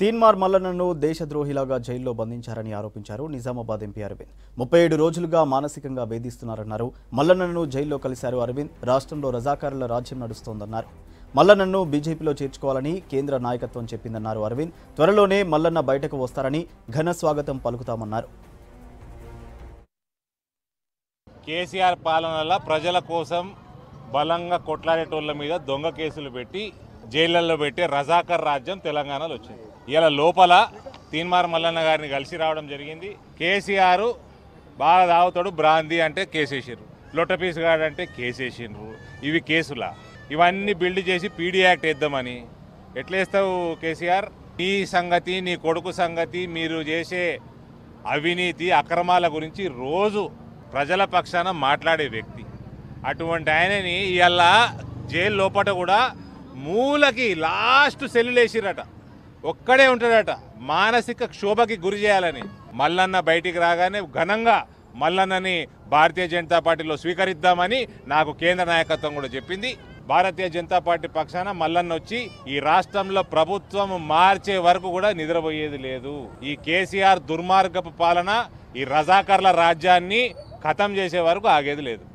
తీన్మార్ మల్లన్నను దేశద్రోహిలాగా జైల్లో బంధించారని ఆరోపించారు నిజామాబాద్ ఎంపీ అరవింద్ ముప్పై ఏడు రోజులుగా మానసికంగా వేధిస్తున్నారన్నారు మల్లన్నను జైల్లో కలిశారు అరవింద్ రాష్ట్రంలో రజాకారుల రాజ్యం నడుస్తోందన్నారు మల్లన్నను బీజేపీలో చేర్చుకోవాలని కేంద్ర నాయకత్వం చెప్పిందన్నారు అరవింద్ త్వరలోనే మల్లన్న బయటకు వస్తారని ఘన స్వాగతం పలుకుతామన్నారు కేసీఆర్ పాలనల ప్రజల కోసం బలంగా కొట్లాడేటోళ్ళ మీద దొంగ కేసులు పెట్టి జైళ్లలో పెట్టే రజాకర్ రాజ్యం తెలంగాణలో వచ్చింది ఇలా లోపల తీన్మార్ మల్లన్న గారిని కలిసి రావడం జరిగింది కేసీఆర్ బాగా తాగుతాడు బ్రాంది అంటే కేసేసిర్రు లొట్టపీస్ గారు అంటే కేసేసిండ్రు ఇవి కేసులా ఇవన్నీ బిల్డ్ చేసి పీడీ యాక్ట్ వేద్దామని ఎట్లేస్తావు కేసీఆర్ నీ సంగతి నీ కొడుకు సంగతి మీరు చేసే అవినీతి అక్రమాల గురించి రోజు ప్రజల పక్షాన మాట్లాడే వ్యక్తి అటువంటి ఆయనని ఇలా జైలు లోపల కూడా మూలకి లాస్ట్ సెల్లులేసిరట ఒక్కడే ఉంటాడట మానసిక క్షోభకి గురి చేయాలని మల్లన్న బయటికి రాగానే ఘనంగా మల్లన్నని భారతీయ జనతా పార్టీలో స్వీకరిద్దామని నాకు కేంద్ర నాయకత్వం కూడా చెప్పింది భారతీయ జనతా పార్టీ పక్షాన మల్లన్న వచ్చి ఈ రాష్ట్రంలో ప్రభుత్వం మార్చే వరకు కూడా నిద్రపోయేది లేదు ఈ కేసీఆర్ దుర్మార్గపు పాలన ఈ రజాకర్ల రాజ్యాన్ని ఖతం చేసే వరకు ఆగేది లేదు